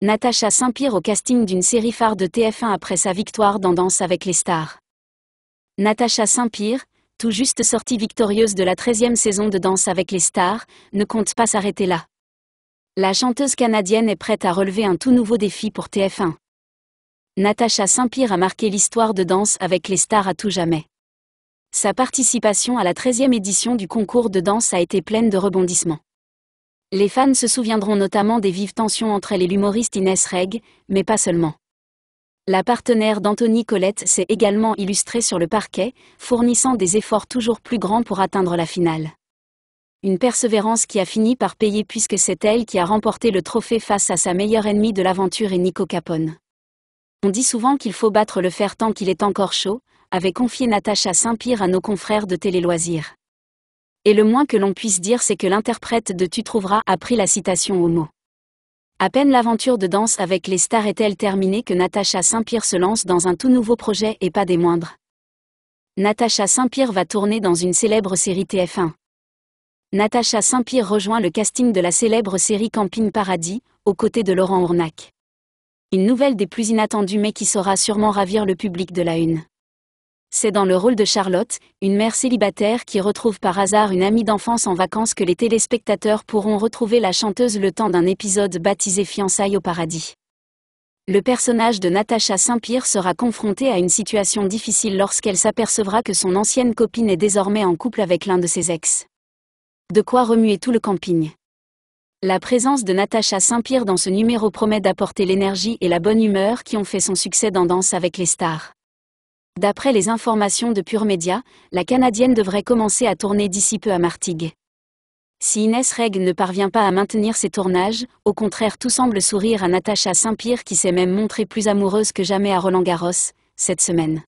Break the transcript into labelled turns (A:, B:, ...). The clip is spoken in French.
A: Natacha Saint-Pierre au casting d'une série phare de TF1 après sa victoire dans Danse avec les stars. Natacha Saint-Pierre, tout juste sortie victorieuse de la 13e saison de Danse avec les stars, ne compte pas s'arrêter là. La chanteuse canadienne est prête à relever un tout nouveau défi pour TF1. Natacha Saint-Pierre a marqué l'histoire de Danse avec les stars à tout jamais. Sa participation à la 13e édition du concours de danse a été pleine de rebondissements. Les fans se souviendront notamment des vives tensions entre elle et l'humoriste Inès Reg, mais pas seulement. La partenaire d'Anthony Colette s'est également illustrée sur le parquet, fournissant des efforts toujours plus grands pour atteindre la finale. Une persévérance qui a fini par payer puisque c'est elle qui a remporté le trophée face à sa meilleure ennemie de l'aventure et Nico Capone. On dit souvent qu'il faut battre le fer tant qu'il est encore chaud, avait confié Natacha Saint-Pierre à nos confrères de Télé Loisirs et le moins que l'on puisse dire c'est que l'interprète de Tu trouveras a pris la citation au mot. À peine l'aventure de danse avec les stars est-elle terminée que Natacha Saint-Pierre se lance dans un tout nouveau projet et pas des moindres. Natacha Saint-Pierre va tourner dans une célèbre série TF1. Natacha Saint-Pierre rejoint le casting de la célèbre série Camping Paradis, aux côtés de Laurent Ournac. Une nouvelle des plus inattendues mais qui saura sûrement ravir le public de la une. C'est dans le rôle de Charlotte, une mère célibataire qui retrouve par hasard une amie d'enfance en vacances que les téléspectateurs pourront retrouver la chanteuse le temps d'un épisode baptisé Fiançailles au paradis. Le personnage de Natacha Saint-Pierre sera confronté à une situation difficile lorsqu'elle s'apercevra que son ancienne copine est désormais en couple avec l'un de ses ex. De quoi remuer tout le camping. La présence de Natacha Saint-Pierre dans ce numéro promet d'apporter l'énergie et la bonne humeur qui ont fait son succès dans Danse avec les stars. D'après les informations de Pure Média, la Canadienne devrait commencer à tourner d'ici peu à Martigues. Si Inès Reg ne parvient pas à maintenir ses tournages, au contraire tout semble sourire à Natacha Saint-Pierre qui s'est même montrée plus amoureuse que jamais à Roland Garros, cette semaine.